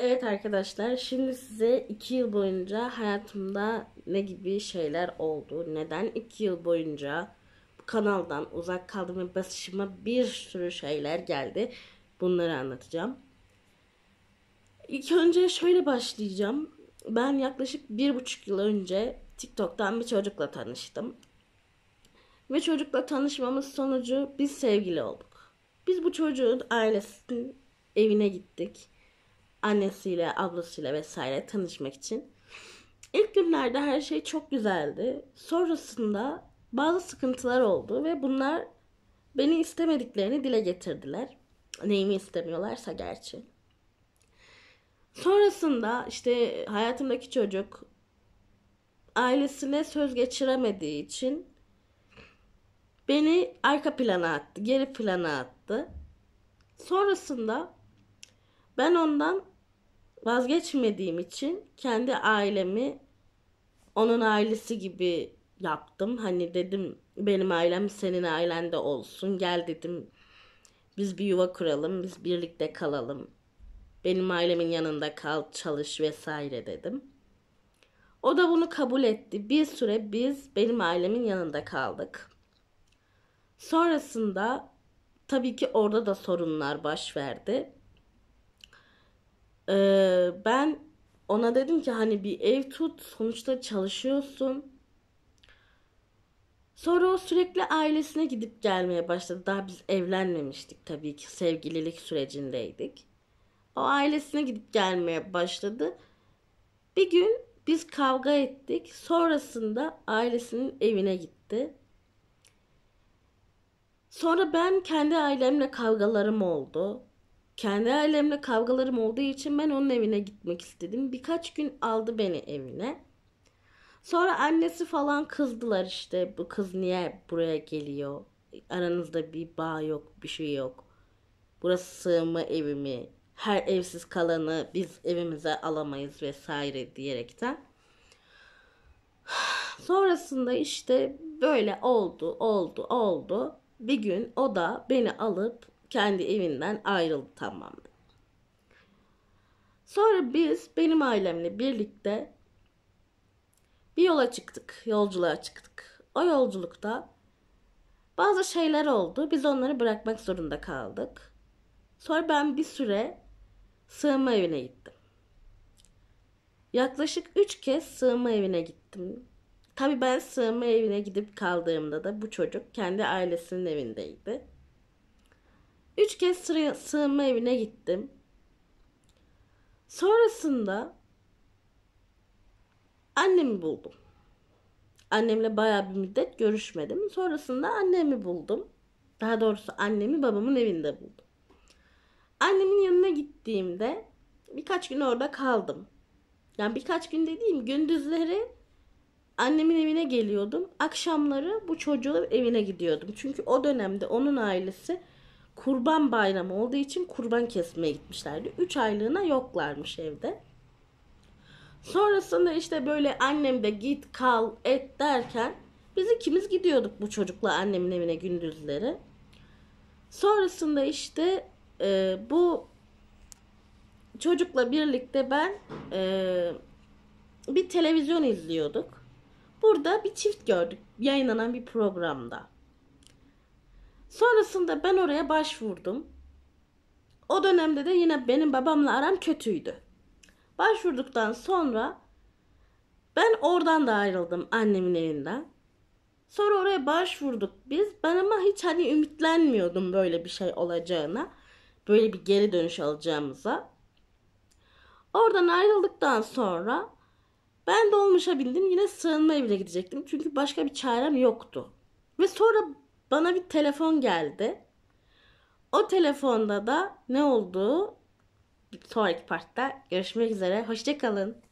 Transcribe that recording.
Evet arkadaşlar şimdi size 2 yıl boyunca hayatımda ne gibi şeyler oldu, neden 2 yıl boyunca bu kanaldan uzak kaldım ve başıma bir sürü şeyler geldi. Bunları anlatacağım. İlk önce şöyle başlayacağım. Ben yaklaşık bir buçuk yıl önce TikTok'tan bir çocukla tanıştım. Ve çocukla tanışmamız sonucu biz sevgili olduk. Biz bu çocuğun ailesinin evine gittik annesiyle, ablasıyla vesaire tanışmak için. İlk günlerde her şey çok güzeldi. Sonrasında bazı sıkıntılar oldu ve bunlar beni istemediklerini dile getirdiler. Neyimi istemiyorlarsa gerçi. Sonrasında işte hayatımdaki çocuk ailesine söz geçiremediği için beni arka plana attı, geri plana attı. Sonrasında ben ondan vazgeçmediğim için kendi ailemi onun ailesi gibi yaptım. Hani dedim benim ailem senin ailen de olsun. Gel dedim biz bir yuva kuralım, biz birlikte kalalım. Benim ailemin yanında kal, çalış vesaire dedim. O da bunu kabul etti. Bir süre biz benim ailemin yanında kaldık. Sonrasında tabii ki orada da sorunlar baş verdi. Ee, ben ona dedim ki hani bir ev tut sonuçta çalışıyorsun. Sonra o sürekli ailesine gidip gelmeye başladı. Daha biz evlenmemiştik tabii ki sevgililik sürecindeydik. O ailesine gidip gelmeye başladı. Bir gün biz kavga ettik. Sonrasında ailesinin evine gitti. Sonra ben kendi ailemle kavgalarım oldu kendi ailemle kavgalarım olduğu için ben onun evine gitmek istedim. Birkaç gün aldı beni evine. Sonra annesi falan kızdılar işte bu kız niye buraya geliyor? Aranızda bir bağ yok, bir şey yok. Burası sığınma evi mi? Her evsiz kalanı biz evimize alamayız vesaire diyerekten. Sonrasında işte böyle oldu, oldu, oldu. Bir gün o da beni alıp kendi evinden ayrıldı tamamen. Sonra biz benim ailemle birlikte bir yola çıktık, yolculuğa çıktık. O yolculukta bazı şeyler oldu. Biz onları bırakmak zorunda kaldık. Sonra ben bir süre sığınma evine gittim. Yaklaşık 3 kez sığınma evine gittim. Tabii ben sığınma evine gidip kaldığımda da bu çocuk kendi ailesinin evindeydi. Üç kez sıraya sığınma evine gittim. Sonrasında annemi buldum. Annemle baya bir müddet görüşmedim. Sonrasında annemi buldum. Daha doğrusu annemi babamın evinde buldum. Annemin yanına gittiğimde birkaç gün orada kaldım. Yani birkaç gün dediğim gündüzleri annemin evine geliyordum. Akşamları bu çocuğun evine gidiyordum. Çünkü o dönemde onun ailesi kurban bayramı olduğu için kurban kesmeye gitmişlerdi. 3 aylığına yoklarmış evde. Sonrasında işte böyle annem de git kal et derken biz ikimiz gidiyorduk bu çocukla annemin evine gündüzleri. Sonrasında işte e, bu çocukla birlikte ben e, bir televizyon izliyorduk. Burada bir çift gördük yayınlanan bir programda. Sonrasında ben oraya başvurdum. O dönemde de yine benim babamla aram kötüydü. Başvurduktan sonra ben oradan da ayrıldım annemin evinden. Sonra oraya başvurduk biz. Ben ama hiç hani ümitlenmiyordum böyle bir şey olacağına. Böyle bir geri dönüş alacağımıza. Oradan ayrıldıktan sonra ben dolmuşa bindim. Yine sığınma evine gidecektim. Çünkü başka bir çarem yoktu. Ve sonra bana bir telefon geldi. O telefonda da ne olduğu sonraki partta görüşmek üzere. Hoşçakalın.